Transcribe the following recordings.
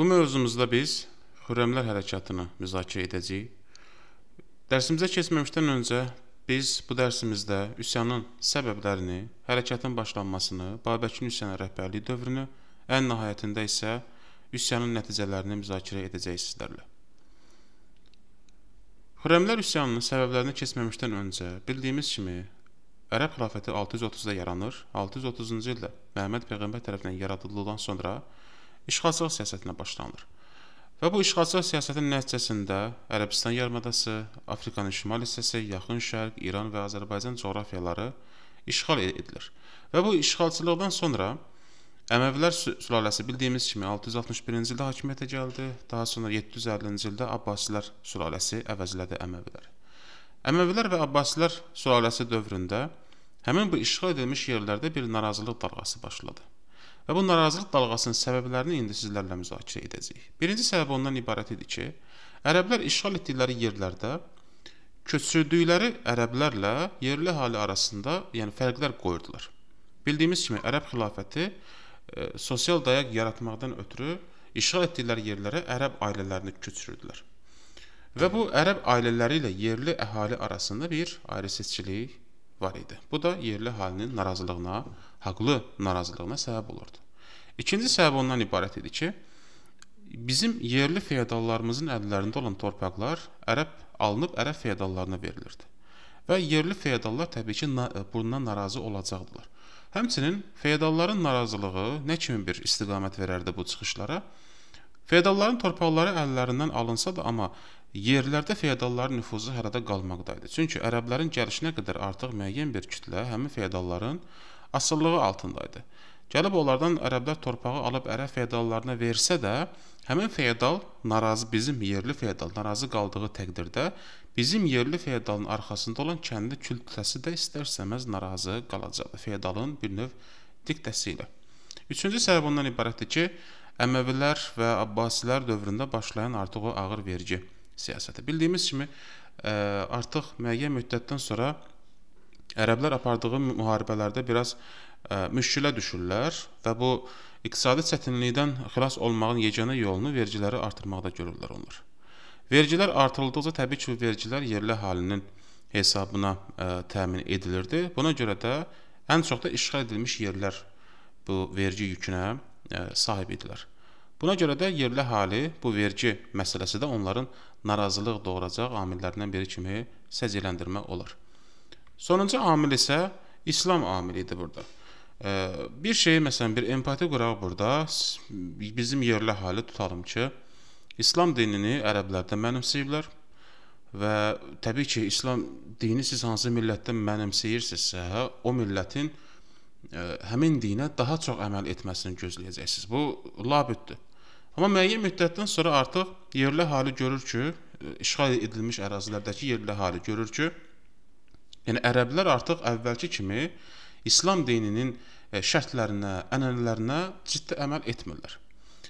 Bu mövzumuzda biz Xürrəmlər hərəkatını müzakirə edəcəyik. Dərsimizə keçməmişdən öncə biz bu dərsimizdə üsyanın səbəblərini, hərəkatın başlanmasını, Babəkin üsyanı rəhbərliyi dövrünü, ən nəhayətində isə üsyanın nəticələrini müzakirə edəcəyik sizlərlə. Xürrəmlər üsyanının səbəblərini keçməmişdən öncə bildiyimiz kimi Ərəb xilafəti 630-da yaranır. 630-cu ildə Məhəmməd peyğəmbər tərəfindən yaradıldığından sonra işğalçılıq siyasətinə başlanılır. Və bu işğalçılıq siyasətinin nəticəsində Ərəbistan yarımadası, Afrikanın şimal hissəsi, Yaxın Şərq, İran və Azərbaycan coğrafiyaları işğal edilir. Və bu işğalçılıqdan sonra Əməvilər sülaləsi bildiyimiz kimi 661-ci ildə hakimiyyətə gəldi. Daha sonra 750-ci ildə Abbasilər sülaləsi əvəzlədi Əməviləri. Əməvilər və Abbasilər sülaləsi dövründə həmin bu işğal edilmiş yerlərdə bir narazılıq dalğası başladı. Və bu narazılıq dalğasının səbəblərini indi sizlərlə müzakirə edəcəyik. Birinci səbəb ondan ibarət idi ki, ərəblər işğal etdikləri yerlərdə köçürdükləri ərəblərlə yerli əhali arasında, yəni fərqlər qoyurdular. Bildiyimiz kimi Ərəb xilafəti e, sosial dayaq yaratmaqdan ötürü işğal etdikləri yerlərə ərəb ailələrini köçürürdülər. Və bu ərəb ailələri ilə yerli əhali arasında bir ayrı seçkilik var idi. Bu da yerli əhalinin narazılığına, haqlı narazılığına səbəb olurdu. İkinci səbəb ondan ibarət idi ki, bizim yerli feodallarımızın əllərində olan torpaqlar ərəb alınıb ərəb feodallarına verilirdi. Və yerli feodallar təbii ki, na e, bundan narazı olacaqdılar. Həmçinin feodalların narazılığı nə kimi bir istiqamət verərdi bu çıxışlara? Feodalların torpaqları əllərindən alınsa da, amma Yerlərdə feodalların nüfuzu hərədə qalmaqdaydı. Çünki ərəblərin gəlişinə qədər artıq müəyyən bir kütlə həmin feodalların asıllığı altındaydı. Gəlib onlardan ərəblər torpağı alıb ərəb feodallarına versə də, həmin feodal narazı bizim yerli feodal narazı qaldığı təqdirdə bizim yerli feodalın arxasında olan kəndli kütləsi də istərsəməz narazı qalacaqdı. Feodalın bir növ diktəsi ilə. Üçüncü səbəb ondan ibarətdir ki, Əməvilər və Abbasilər dövründə başlayan artıq o ağır vergi siyasəti. Bildiyimiz kimi ə, e, artıq müəyyən müddətdən sonra ərəblər apardığı müharibələrdə biraz ə, e, müşkülə düşürlər və bu iqtisadi çətinlikdən xilas olmağın yeganə yolunu vergiləri artırmaqda görürlər onlar. Vergilər artırıldıqca təbii ki, vergilər yerli əhalinin hesabına ə, e, təmin edilirdi. Buna görə də ən çox da işğal edilmiş yerlər bu vergi yükünə ə, sahib idilər. Buna görə də yerli hali bu vergi məsələsi də onların narazılıq doğuracaq amillərindən biri kimi səciyyələndirmə olar. Sonuncu amil isə İslam amili idi burada. Bir şey, məsələn, bir empati quraq burada, bizim yerli hali tutalım ki, İslam dinini ərəblərdə mənimsəyiblər və təbii ki, İslam dini siz hansı millətdən mənimsəyirsinizsə, o millətin həmin dinə daha çox əməl etməsini gözləyəcəksiniz. Bu labüddür. Amma müəyyən müddətdən sonra artıq yerli əhali görür ki, e, işğal edilmiş ərazilərdəki yerli əhali görür ki, yəni ərəblər artıq əvvəlki kimi İslam dininin e, şərtlərinə, ənənələrinə ciddi əməl etmirlər.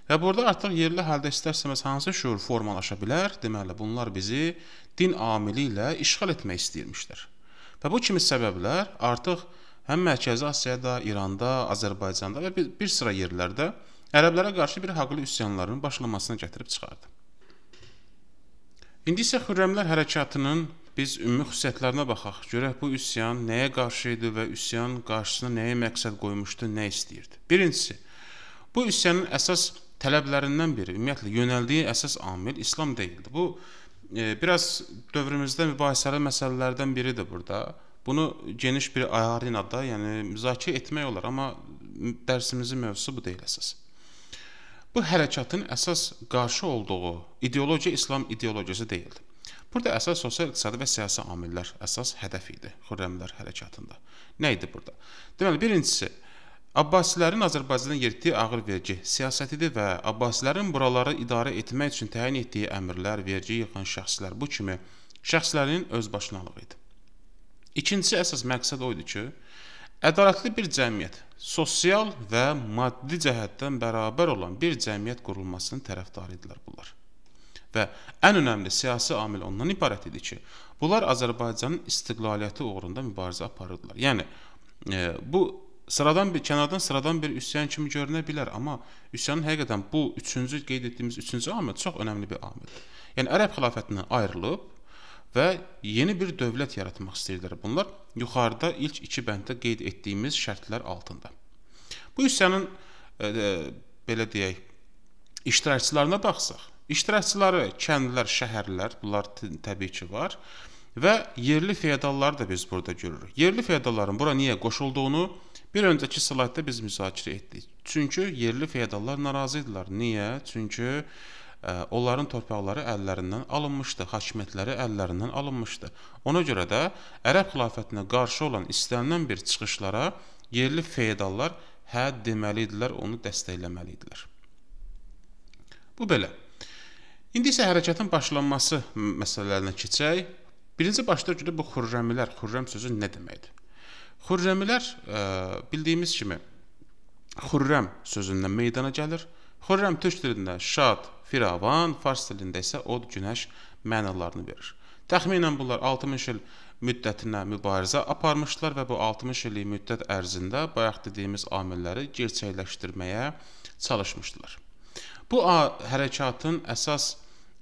Və burada artıq yerli halda istərsəmiz hansı şuur formalaşa bilər? Deməli, bunlar bizi din amili ilə işğal etmək istəyirmişdir. Və bu kimi səbəblər artıq həm Mərkəzi Asiyada, İranda, Azərbaycanda və bir, bir sıra yerlərdə ərəblərə qarşı bir haqlı üsyanların başlamasına gətirib çıxardı. İndi isə Xürrəmlər hərəkatının biz ümumi xüsusiyyətlərinə baxaq. Görək bu üsyan nəyə qarşı idi və üsyan qarşısına nəyə məqsəd qoymuşdu, nə istəyirdi. Birincisi, bu üsyanın əsas tələblərindən biri, ümumiyyətlə yönəldiyi əsas amil İslam deyildi. Bu e, biraz dövrümüzdə mübahisəli məsələlərdən biridir burada. Bunu geniş bir arenada, yəni müzakirə etmək olar, amma dərsimizin mövzusu bu deyil əsas. Bu hərəkatın əsas qarşı olduğu ideologiya İslam ideologiyası deyildi. Burada əsas sosial, iqtisadi və siyasi amillər əsas hədəf idi Xürrəmlər hərəkatında. Nə idi burada? Deməli, birincisi Abbasilərin Azərbaycana yeritdiyi ağır vergi siyasətidir və Abbasilərin buraları idarə etmək üçün təyin etdiyi əmrlər, vergi yığan şəxslər bu kimi şəxslərin özbaşınalığı idi. İkincisi əsas məqsəd o idi ki, Ədalətli bir cəmiyyət sosial və maddi cəhətdən bərabər olan bir cəmiyyət qurulmasının tərəfdarıdırlar bunlar. Və ən önəmli siyasi amil ondan ibarət idi ki, bunlar Azərbaycanın istiqlaliyyəti uğrunda mübarizə aparırdılar. Yəni e, bu sıradan bir kənardan sıradan bir üsyan kimi görünə bilər, amma üsyanın həqiqətən bu üçüncü qeyd etdiyimiz üçüncü amil çox önəmli bir amildir. Yəni Ərəb xilafətindən ayrılıb və yeni bir dövlət yaratmaq istəyirdilər. Bunlar yuxarıda ilk 2 bənddə qeyd etdiyimiz şərtlər altında. Bu hissənin e, e, belə deyək, iştirakçılarına baxsaq, iştirakçıları kəndlər, şəhərlər, bunlar təbii ki var və yerli feodalları da biz burada görürük. Yerli feodalların bura niyə qoşulduğunu bir öncəki slaydda biz müzakirə etdik. Çünki yerli feodallar narazı idilər. Niyə? Çünki e, onların torpaqları əllərindən alınmışdı, hakimiyyətləri əllərindən alınmışdı. Ona görə də Ərəb xilafətinə qarşı olan istənilən bir çıxışlara yerli feodallar hə deməli idilər, onu dəstəkləməli idilər. Bu belə. İndi isə hərəkətin başlanması məsələlərinə keçək. Birinci başda görə bu xürrəmilər, xürrəm sözü nə deməkdir? Xürrəmilər ə, bildiyimiz kimi xürrəm sözündən meydana gəlir. Xürrəm türk dilində şad, firavan, fars dilində isə od, günəş mənalarını verir. Təxminən bunlar 60 il müddətinə mübarizə aparmışlar və bu 60 illik müddət ərzində bayaq dediyimiz amilləri gerçəkləşdirməyə çalışmışdılar. Bu hərəkatın əsas ə,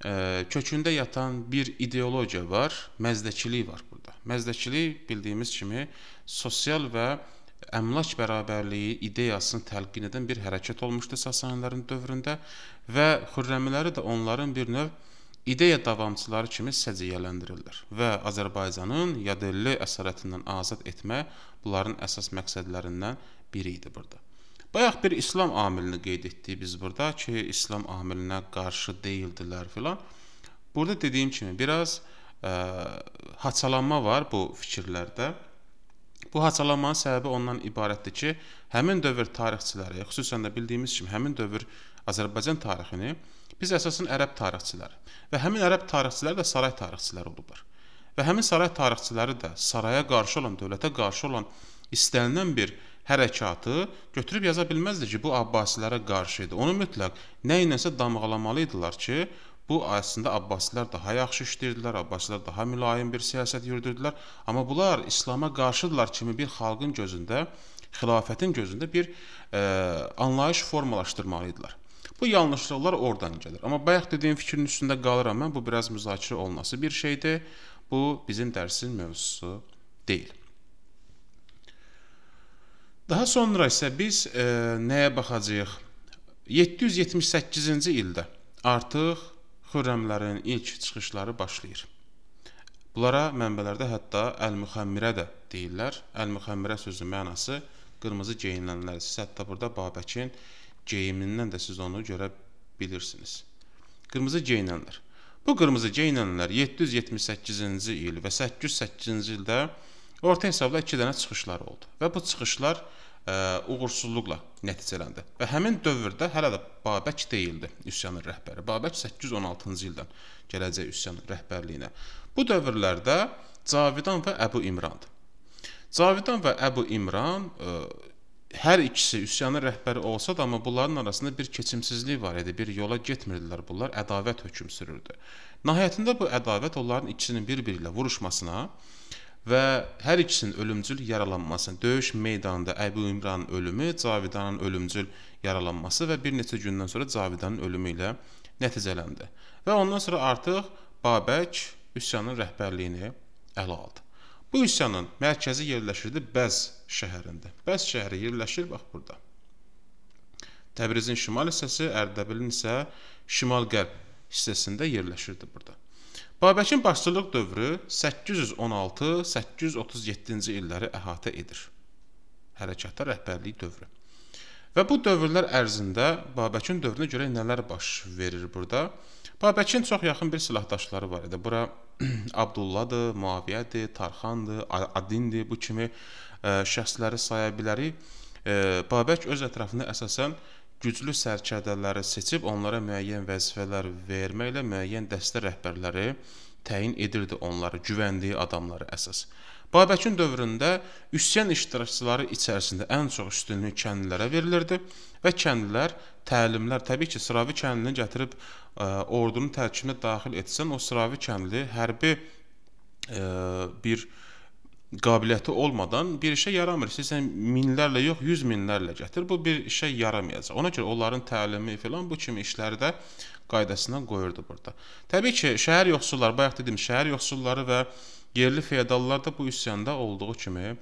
e, kökündə yatan bir ideologiya var, məzdəkilik var burada. Məzdəkilik bildiyimiz kimi sosial və sosial əmlak bərabərliyi ideyasını təlqin edən bir hərəkət olmuşdu Sasanilərin dövründə və xürrəmiləri də onların bir növ ideya davamçıları kimi səciyyələndirirlər və Azərbaycanın yadelli əsarətindən azad etmək bunların əsas məqsədlərindən biri idi burada. Bayaq bir İslam amilini qeyd etdik biz burada ki, İslam amilinə qarşı deyildilər filan. Burada dediyim kimi biraz ə, haçalanma var bu fikirlərdə. Bu haçalanmanın səbəbi ondan ibarətdir ki, həmin dövr tarixçiləri, xüsusən də bildiyimiz kimi həmin dövr Azərbaycan tarixini biz əsasən ərəb tarixçiləri və həmin ərəb tarixçiləri də saray tarixçiləri olublar. Və həmin saray tarixçiləri də saraya qarşı olan, dövlətə qarşı olan istənilən bir hərəkatı götürüb yaza bilməzdi ki, bu Abbasilərə qarşı idi. Onu mütləq nə iləsə damğalamalı idilər ki, Bu əslində Abbasilər daha yaxşı işləyirdilər, Abbasilər daha mülayim bir siyasət yürüdürdülər, amma bunlar İslam'a qarşıdılar kimi bir xalqın gözündə, xilafətin gözündə bir e, anlayış formalaşdırmalı idilər. Bu yanlışlıqlar oradan gəlir. Amma bayaq dediyim fikrin üstündə qalıram mən. Bu biraz müzakirə olunması bir şeydir. Bu bizim dərsin mövzusu deyil. Daha sonra isə biz e, nəyə baxacağıq? 778-ci ildə artıq Xürrəmlərin ilk çıxışları başlayır. Bunlara mənbələrdə hətta əl-müxəmmirə də deyirlər. Əl-müxəmmirə sözü mənası qırmızı geyinənlər. Siz hətta burada Babəkin geyimindən də siz onu görə bilirsiniz. Qırmızı geyinənlər. Bu qırmızı geyinənlər 778-ci il və 808-ci ildə orta hesabla 2 dənə çıxışlar oldu. Və bu çıxışlar ə, uğursuzluqla nəticələndi. Və həmin dövrdə hələ də Babək deyildi üsyanın rəhbəri. Babək 816-cı ildən gələcək üsyan rəhbərliyinə. Bu dövrlərdə Cavidan və Əbu İmran. Cavidan və Əbu İmran ə, e, hər ikisi üsyanın rəhbəri olsa da, amma bunların arasında bir keçimsizlik var idi. Bir yola getmirdilər bunlar, ədavət hökm sürürdü. Nəhayətində bu ədavət onların ikisinin bir-biri ilə vuruşmasına və hər ikisinin ölümcül yaralanması, döyüş meydanında Əbu İmranın ölümü, Cavidanın ölümcül yaralanması və bir neçə gündən sonra Cavidanın ölümü ilə nəticələndi. Və ondan sonra artıq Babək üsyanın rəhbərliyini ələ aldı. Bu üsyanın mərkəzi yerləşirdi Bəz şəhərində. Bəz şəhəri yerləşir bax burada. Təbrizin şimal hissəsi, Ərdəbilin isə şimal-qərb hissəsində yerləşirdi burada. Babəkin başçılıq dövrü 816-837-ci illəri əhatə edir. Hərəkata rəhbərlik dövrü. Və bu dövrlər ərzində Babəkin dövrünə görə nələr baş verir burada? Babəkin çox yaxın bir silahdaşları var idi. Bura Abdulladır, Muaviyədir, Tarxandır, Adindir, bu kimi ə, e, şəxsləri saya bilərik. Ə, e, Babək öz ətrafında əsasən ə, güclü sərkərdələri seçib onlara müəyyən vəzifələr verməklə müəyyən dəstə rəhbərləri təyin edirdi onları, güvəndiyi adamları əsas. Babəkin dövründə üsyan iştirakçıları içərisində ən çox üstünlük kəndlilərə verilirdi və kəndlilər təlimlər, təbii ki, sıravi kəndini gətirib ə, e, ordunun tərkibinə daxil etsən, o sıravi kəndli hərbi ə, e, bir ə, qabiliyyəti olmadan bir işə yaramır. Sizsən minlərlə yox, 100 minlərlə gətir. Bu bir işə yaramayacaq. Ona görə onların təlimi filan bu kimi işləri də qaydasına qoyurdu burada. Təbii ki, şəhər yoxsulları, bayaq dedim, şəhər yoxsulları və yerli feodallar da bu üsyanda olduğu kimi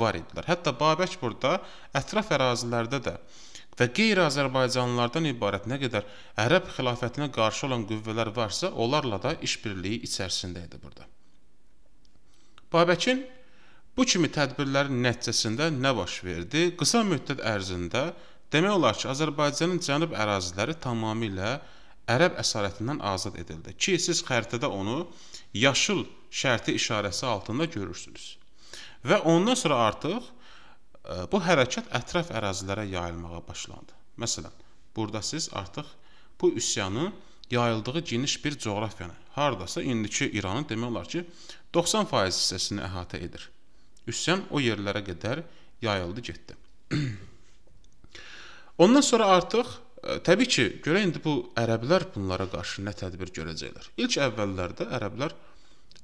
var idilər. Hətta Babək burada ətraf ərazilərdə də və qeyri-Azərbaycanlılardan ibarət nə qədər Ərəb xilafətinə qarşı olan qüvvələr varsa, onlarla da işbirliyi içərisində idi burada. Babəkin Bu kimi tədbirlərin nəticəsində nə baş verdi? Qısa müddət ərzində demək olar ki, Azərbaycanın cənub əraziləri tamamilə ərəb əsarətindən azad edildi ki, siz xəritədə onu yaşıl şərti işarəsi altında görürsünüz. Və ondan sonra artıq e, bu hərəkət ətraf ərazilərə yayılmağa başlandı. Məsələn, burada siz artıq bu üsyanı yayıldığı geniş bir coğrafiyanı, hardasa indiki İranın demək olar ki, 90% hissəsini əhatə edir. Üsyan o yerlərə qədər yayıldı getdi. Ondan sonra artıq ə, e, təbii ki, görə indi bu ərəblər bunlara qarşı nə tədbir görəcəklər. İlk əvvəllərdə ərəblər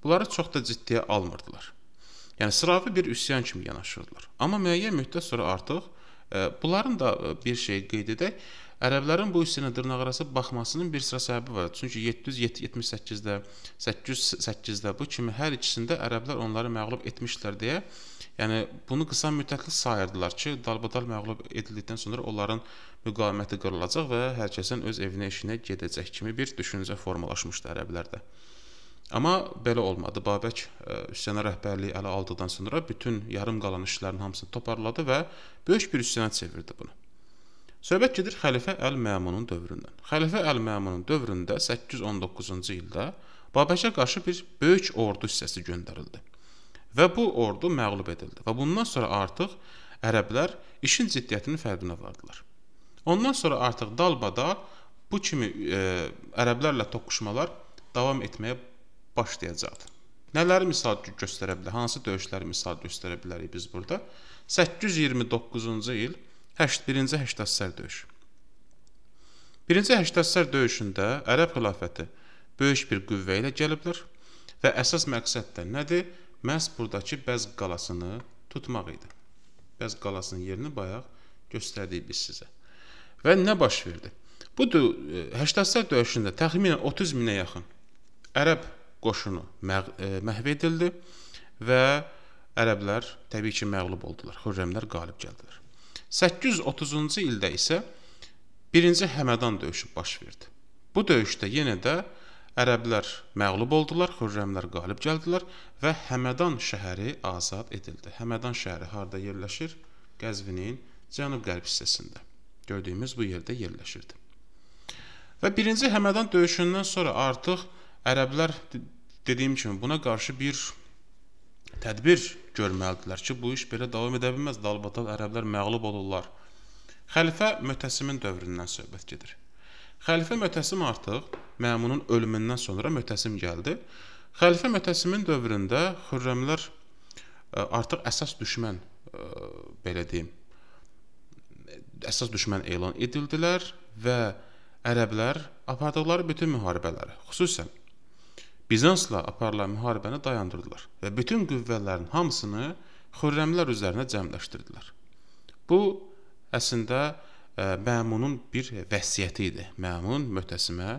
bunları çox da ciddiyə almırdılar. Yəni sıravi bir üsyan kimi yanaşırdılar. Amma müəyyən müddət sonra artıq ə, e, bunların da e, bir şey qeyd edək, Ərəblərin bu hissinə dırnaqarası baxmasının bir sıra səbəbi var. Çünki 778-də, 808-də bu kimi hər ikisində ərəblər onları məğlub etmişlər deyə, yəni bunu qısa müddətli sayırdılar ki, dalbadal məğlub edildikdən sonra onların müqaviməti qırılacaq və hər kəsin öz evinə, işinə gedəcək kimi bir düşüncə formalaşmışdı ərəblərdə. Amma belə olmadı. Babək e, üsyana rəhbərliyi ələ aldıqdan sonra bütün yarım qalan işlərin hamısını toparladı və böyük bir üsyana çevirdi bunu. Söhbət gedir Xəlifə Əl-Məmunun dövründən. Xəlifə Əl-Məmunun dövründə 819-cu ildə Babəkə qarşı bir böyük ordu hissəsi göndərildi. Və bu ordu məğlub edildi və bundan sonra artıq ərəblər işin ciddiyyətinin fərqinə vardılar. Ondan sonra artıq dalbadal bu kimi e, ərəblərlə toqquşmalar davam etməyə başlayacaqdı. Nələri misal göstərə bilər? Hansı döyüşləri misal göstərə bilərik biz burada? 829-cu il 81-ci Həştassər döyüş. 1-ci Həştassər döyüşündə Ərəb xilafəti böyük bir qüvvə ilə gəliblər və əsas məqsəd də nədir? Məhz buradakı Bəz qalasını tutmaq idi. Bəz qalasının yerini bayaq göstərdik biz sizə. Və nə baş verdi? Bu 80-sər e, döyüşündə təxminən 30 minə yaxın ərəb qoşunu e, məhv edildi və ərəblər təbii ki məğlub oldular. Xürrəmlər qalib gəldilər. 830-cu ildə isə 1-ci Həmədan döyüşü baş verdi. Bu döyüşdə yenə də ərəblər məğlub oldular, xürrəmlər qalib gəldilər və Həmədan şəhəri azad edildi. Həmədan şəhəri harda yerləşir? Qəzvinin cənub-qərb hissəsində. Gördüyümüz bu yerdə yerləşirdi. Və 1-ci Həmədan döyüşündən sonra artıq ərəblər dediyim kimi buna qarşı bir tədbir görməlidirlər ki, bu iş belə davam edə bilməz. Dalbatal ərəblər məğlub olurlar. Xəlifə Mötəsimin dövründən söhbət gedir. Xəlifə Mötəsim artıq Məmunun ölümündən sonra Mötəsim gəldi. Xəlifə Mötəsimin dövründə Xürrəmlər e, artıq əsas düşmən e, belə deyim əsas düşmən elan edildilər və ərəblər apardıqları bütün müharibələri, xüsusən Bizansla aparılan müharibəni dayandırdılar və bütün qüvvələrin hamısını xürrəmlər üzərinə cəmləşdirdilər. Bu əslində ə, e, Məmunun bir vəsiyyəti idi. Məmun möhtəsimə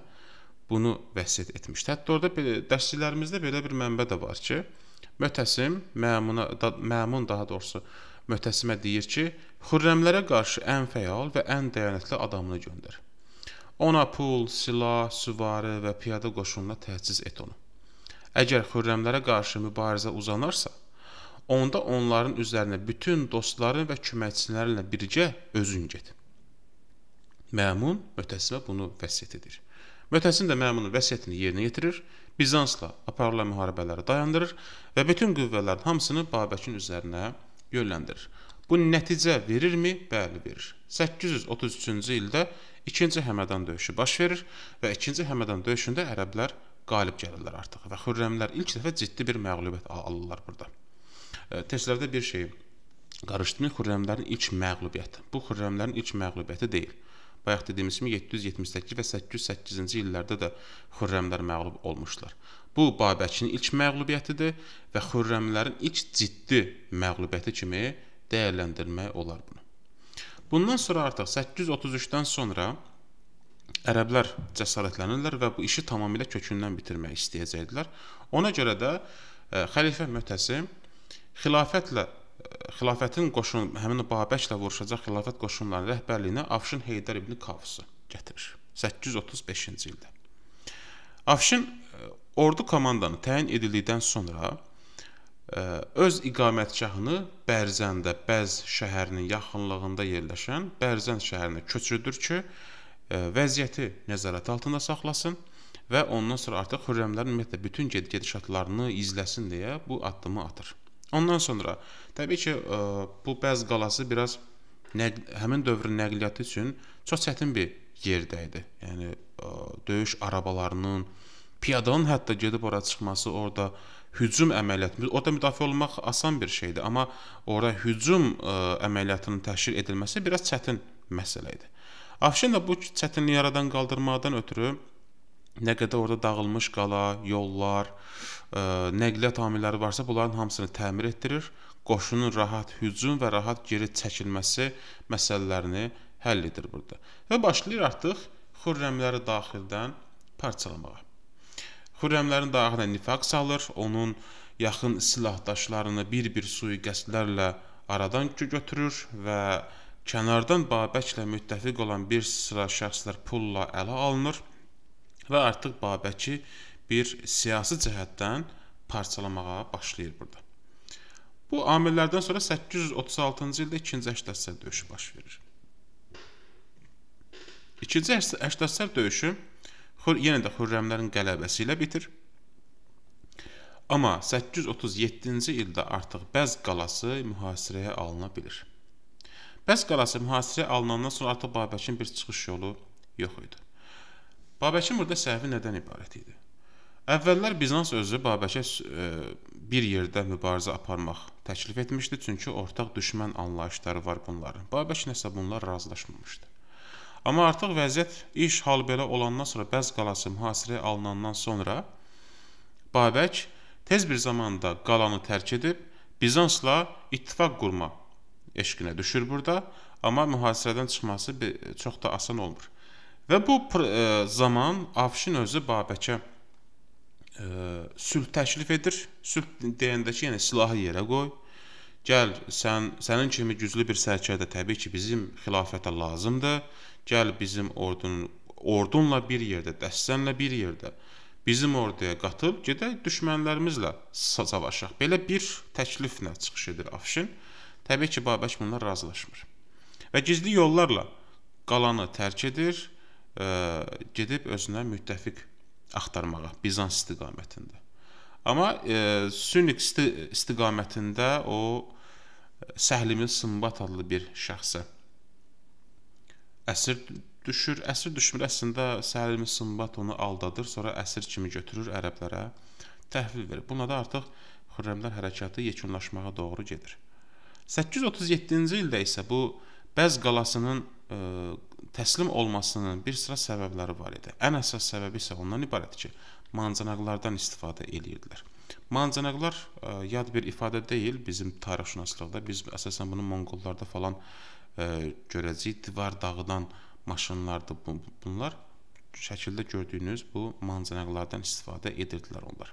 bunu vəsiyyət etmişdi. Hətta orada belə dərsçilərimizdə belə bir mənbə də var ki, möhtəsim Məmuna da, Məmun daha doğrusu möhtəsimə deyir ki, xürrəmlərə qarşı ən fəal və ən dəyanətli adamını göndər. Ona pul, silah, süvari və piyada qoşununa təchiz et onu. Əgər xürrəmlərə qarşı mübarizə uzanarsa, onda onların üzərinə bütün dostların və köməkçilərinlə birgə özün get. Məmun ötəsinə bunu vəsiyyət edir. Mötəsin də məmunun vəsiyyətini yerinə yetirir, Bizansla aparılan müharibələri dayandırır və bütün qüvvələrin hamısını Babəkin üzərinə yönləndirir. Bu nəticə verirmi? Bəli, verir. 833-cü ildə 2-ci Həmədan döyüşü baş verir və 2-ci Həmədan döyüşündə ərəblər qalib gəlirlər artıq və Xürrəmlər ilk dəfə ciddi bir məğlubiyyət alırlar burada. E, Tezlərdə bir şey qarışdırmayın, Xürrəmlərin ilk məğlubiyyəti. Bu Xürrəmlərin ilk məğlubiyyəti deyil. Bayaq dediyimiz kimi 778 və 808-ci illərdə də Xürrəmlər məğlub olmuşlar. Bu Babəkinin ilk məğlubiyyətidir və Xürrəmlərin ilk ciddi məğlubiyyəti kimi dəyərləndirmək olar bunu. Bundan sonra artıq 833-dən sonra ərəblər cəsarətlənirlər və bu işi tamamilə kökündən bitirmək istəyəcəkdilər. Ona görə də ə, e, xəlifə Mötəsim xilafətlə e, xilafətin qoşun həmin Babəklə vuruşacaq xilafət qoşunlarının rəhbərliyinə Afşin Heydər ibn Kavsu gətirir. 835-ci ildə. Afşin e, ordu komandanı təyin edildikdən sonra öz iqamətgahını Bərzəndə, Bəz şəhərinin yaxınlığında yerləşən Bərzənd şəhərinə köçürüdür ki, vəziyyəti nəzarət altında saxlasın və ondan sonra artıq Xürrəmlərin ümumiyyətlə bütün gedişatlarını izləsin deyə bu addımı atır. Ondan sonra təbii ki, bu Bəz qalası biraz nəql həmin dövrün nəqliyyatı üçün çox çətin bir yerdə idi. Yəni döyüş arabalarının, piyadanın hətta gedib ora çıxması, orada hücum əməliyyatı, orada müdafiə olmaq asan bir şeydir, amma orada hücum ə, e, əməliyyatının təşkil edilməsi biraz çətin məsələ idi. Afşin də bu çətinliyi yaradan qaldırmadan ötürü nə qədər orada dağılmış qala, yollar, ə, e, nəqliyyat amilləri varsa, bunların hamısını təmir etdirir, qoşunun rahat hücum və rahat geri çəkilməsi məsələlərini həll edir burada. Və başlayır artıq xürrəmləri daxildən parçalamağa. Xürrəmlərin daxilinə nifaq salır, onun yaxın silahdaşlarını bir-bir sui-qəsdlərlə aradan götürür və kənardan Babəklə müttəfiq olan bir sıra şəxslər pulla ələ alınır və artıq Babəki bir siyasi cəhətdən parçalamağa başlayır burada. Bu amillərdən sonra 836-cı ildə 2-ci Əşdəsər döyüşü baş verir. İkinci Əşdəsər döyüşü yenə də Xürrəmlərin qələbəsi ilə bitir. Amma 837-ci ildə artıq Bəz qalası mühasirəyə alına bilir. Bəz qalası mühasirəyə alınandan sonra artıq Babəkin bir çıxış yolu yox idi. Babəkin burada səhvi nədən ibarət idi? Əvvəllər Bizans özü Babəkə e, bir yerdə mübarizə aparmaq təklif etmişdi, çünki ortaq düşmən anlayışları var bunların. Babək nəsə bunlar razılaşmamışdı. Amma artıq vəziyyət iş hal belə olandan sonra Bəz qalası mühasirəyə alınandan sonra Babək tez bir zamanda qalanı tərk edib Bizansla ittifaq qurma eşqinə düşür burada, amma mühasirədən çıxması çox da asan olmur. Və bu e, zaman Afşin özü Babəkə ə, e, sülh təklif edir. Sülh deyəndə ki, yəni silahı yerə qoy. Gəl, sən sənin kimi güclü bir sərkərdə təbii ki, bizim xilafətə lazımdır. Gəl bizim ordunun ordunla bir yerdə, dəstənlə bir yerdə bizim orduya qatıl, gedək düşmənlərimizlə savaşaq. Belə bir təkliflə çıxış edir Afşin. Təbii ki, Babək bunlar razılaşmır. Və gizli yollarla qalanı tərk edir, ə, e, gedib özünə müttəfiq axtarmağa Bizans istiqamətində. Amma ə, e, Sünik istiqamətində o e, Səhlimi Sımbat adlı bir şəxsə əsir düşür. Əsir düşmür. Əslində Səlim Sımbat onu aldadır, sonra əsir kimi götürür ərəblərə, təhvil verir. Buna da artıq Xürrəmlər hərəkatı yekunlaşmağa doğru gedir. 837-ci ildə isə bu Bəz qalasının ə, e, təslim olmasının bir sıra səbəbləri var idi. Ən əsas səbəbi isə ondan ibarətdir ki, mancanaqlardan istifadə eləyirdilər. Mancanaqlar ə, e, yad bir ifadə deyil bizim tarixşünaslıqda. Biz əsasən bunu monqollarda falan e, görəcəyik. Divar dağıdan maşınlardır bu, bunlar. Şəkildə gördüyünüz bu mancanaqlardan istifadə edirdilər onlar.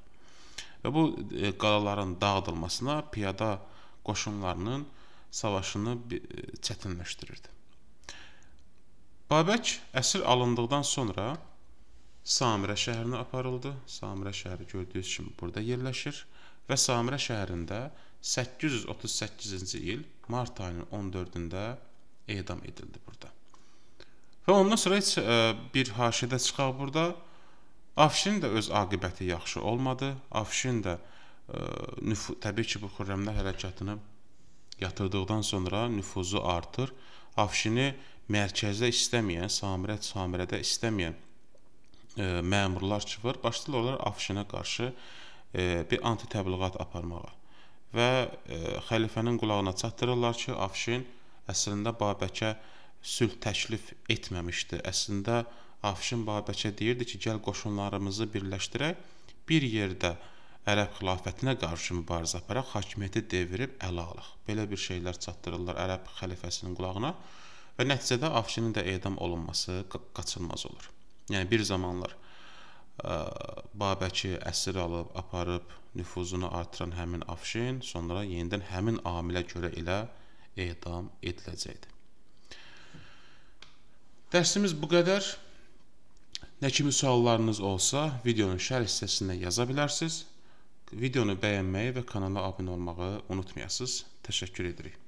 Və bu e, qalaların dağıdılmasına piyada qoşunlarının savaşını e, çətinləşdirirdi. Babək əsir alındıqdan sonra Samirə şəhərinə aparıldı. Samirə şəhəri gördüyünüz kimi burada yerləşir və Samirə şəhərində 838-ci il mart ayının 14-də edam edildi burada. Və ondan sonra heç ə, e, bir haşidə çıxaq burada. Afşin də öz aqibəti yaxşı olmadı. Afşin də ə, e, nüfu, təbii ki, bu Xürrəmlər hərəkatını yatırdıqdan sonra nüfuzu artır. Afşini mərkəzdə istəməyən, Samirət Samirədə istəməyən ə, e, məmurlar çıxır, başlayırlar Afşinə qarşı ə, bir anti təbliğat aparmağa və ə, xəlifənin qulağına çatdırırlar ki, Afşin Əslində Babəkə sülh təklif etməmişdi. Əslində Afşin Babəkə deyirdi ki, gəl qoşunlarımızı birləşdirək, bir yerdə Ərəb xilafətinə qarşı mübarizə aparaq, hakimiyyəti devirib ələ alaq. Belə bir şeylər çatdırırlar Ərəb xəlifəsinin qulağına və nəticədə Afşinin də edam olunması qaçılmaz olur. Yəni bir zamanlar ə, Babəki əsir alıb aparıb nüfuzunu artıran həmin Afşin sonra yenidən həmin amilə görə ilə edam ediləcəkdir. Dərsimiz bu qədər. Nə kimi suallarınız olsa, videonun şərh hissəsində yaza bilərsiniz. Videonu bəyənməyi və kanala abunə olmağı unutmayasınız. Təşəkkür edirik.